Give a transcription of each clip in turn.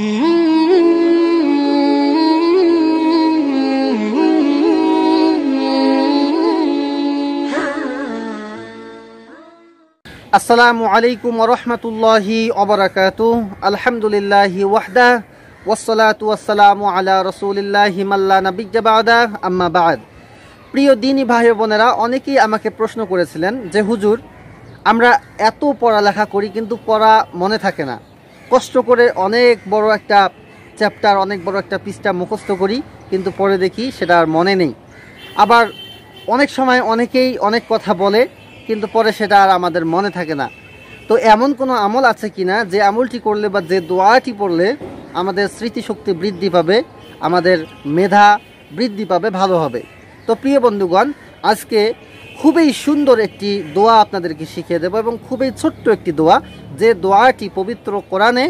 আসসালামু আলাইকুম রহমতুল্লাহি অবরাকাত আলহামদুলিল্লাহি ওয়াহদা ওসলাত ওয়াসালামু আলা রসুলিল্লাহি মাল্লা নবিজাবাদা আম্মা বাদ প্রিয় দিনী ভাই বোনেরা অনেকেই আমাকে প্রশ্ন করেছিলেন যে হুজুর আমরা এত পড়ালেখা করি কিন্তু পড়া মনে থাকে না কষ্ট করে অনেক বড় একটা চ্যাপ্টার অনেক বড় একটা পৃষ্ঠা মুখস্থ করি কিন্তু পরে দেখি সেটা আর মনে নেই আবার অনেক সময় অনেকেই অনেক কথা বলে কিন্তু পরে সেটা আর আমাদের মনে থাকে না তো এমন কোনো আমল আছে কি না যে আমলটি করলে বা যে দোয়াটি পড়লে আমাদের স্মৃতিশক্তি বৃদ্ধি পাবে আমাদের মেধা বৃদ্ধি পাবে ভালো হবে তো প্রিয় বন্ধুগণ আজকে খুবই সুন্দর একটি দোয়া আপনাদেরকে শিখিয়ে দেব এবং খুবই ছোট্ট একটি দোয়া যে দোয়াটি পবিত্র কোরআনে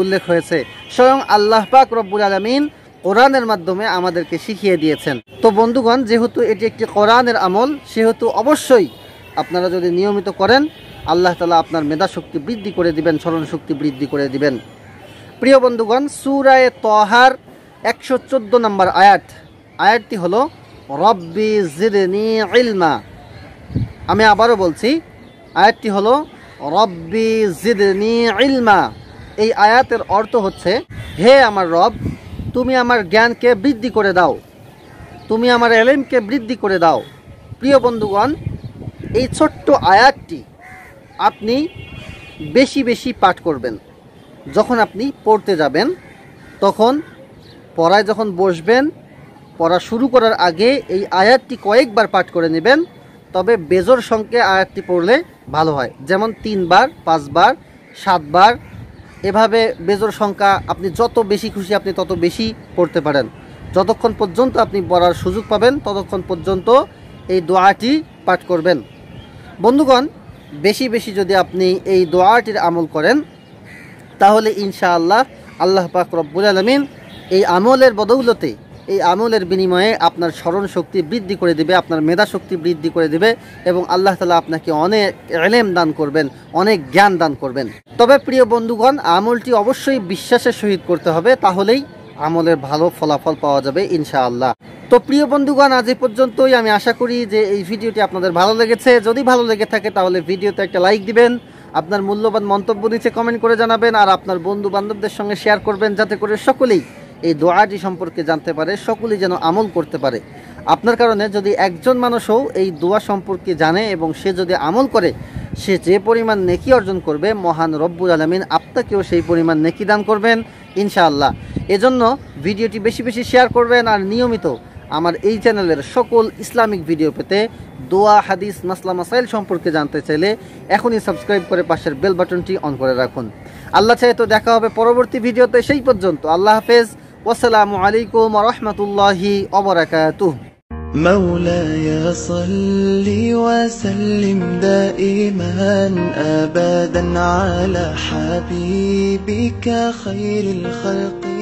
উল্লেখ হয়েছে স্বয়ং আল্লাহ পাক রব্বুল আলমিন কোরআনের মাধ্যমে আমাদেরকে শিখিয়ে দিয়েছেন তো বন্ধুগণ যেহেতু এটি একটি কোরআনের আমল সেহেতু অবশ্যই আপনারা যদি নিয়মিত করেন আল্লাহ তালা আপনার মেধাশক্তি বৃদ্ধি করে দিবেন স্মরণশক্তি বৃদ্ধি করে দিবেন প্রিয় বন্ধুগণ সুরায় তহার একশো চোদ্দো নম্বর আয়াত আয়াতটি হলো রব্বি জিরনি ইলমা আমি আবারও বলছি আয়াতটি হলো রব্বি জিদনি ইলমা এই আয়াতের অর্থ হচ্ছে হে আমার রব তুমি আমার জ্ঞানকে বৃদ্ধি করে দাও তুমি আমার এলেমকে বৃদ্ধি করে দাও প্রিয় বন্ধুগণ এই ছোট্ট আয়াতটি আপনি বেশি বেশি পাঠ করবেন যখন আপনি পড়তে যাবেন তখন পড়ায় যখন বসবেন পড়া শুরু করার আগে এই আয়াতটি কয়েকবার পাঠ করে নেবেন তবে বেজোর সংখ্যা আয়াতটি পড়লে ভালো হয় যেমন তিনবার পাঁচবার সাতবার এভাবে বেজোর সংখ্যা আপনি যত বেশি খুশি আপনি তত বেশি পড়তে পারেন যতক্ষণ পর্যন্ত আপনি পড়ার সুযোগ পাবেন ততক্ষণ পর্যন্ত এই দোয়াটি পাঠ করবেন বন্ধুগণ বেশি বেশি যদি আপনি এই দোয়াটির আমল করেন তাহলে ইনশাআল্লাহ আল্লাহ পাক রব্বুল আলমিন এই আমলের বদৌলতে এই আমলের বিনিময়ে আপনার স্মরণ শক্তি বৃদ্ধি করে দিবে আপনার মেধা শক্তি বৃদ্ধি করে দিবে এবং আল্লাহ তালা আপনাকে অনেক এলেম দান করবেন অনেক জ্ঞান দান করবেন তবে প্রিয় বন্ধুগণ আমলটি অবশ্যই বিশ্বাসের সহিত করতে হবে তাহলেই আমলের ভালো ফলাফল পাওয়া যাবে ইনশাআল্লাহ তো প্রিয় বন্ধুগণ আজ এই পর্যন্তই আমি আশা করি যে এই ভিডিওটি আপনাদের ভালো লেগেছে যদি ভালো লেগে থাকে তাহলে ভিডিওতে একটা লাইক দিবেন আপনার মূল্যবান মন্তব্য নিচে কমেন্ট করে জানাবেন আর আপনার বন্ধু বান্ধবদের সঙ্গে শেয়ার করবেন যাতে করে সকলেই এই দোয়াটি সম্পর্কে জানতে পারে সকলেই যেন আমল করতে পারে আপনার কারণে যদি একজন মানুষও এই দোয়া সম্পর্কে জানে এবং সে যদি আমল করে সে যে পরিমাণ নেকি অর্জন করবে মহান রব্বুল আলমিন আপনাকেও সেই পরিমাণ নেকি দান করবেন ইনশাআল্লাহ এজন্য ভিডিওটি বেশি বেশি শেয়ার করবেন আর নিয়মিত আমার এই চ্যানেলের সকল ইসলামিক ভিডিও পেতে দোয়া হাদিস মাসলা মাসাইল সম্পর্কে জানতে চাইলে এখনই সাবস্ক্রাইব করে পাশের বেল বাটনটি অন করে রাখুন আল্লাহ চাই তো দেখা হবে পরবর্তী ভিডিওতে সেই পর্যন্ত আল্লাহ হাফেজ والسلام عليكم ورحمة الله وبركاته مولاي صل وسلم دائما أبدا على حبيبك خير الخلق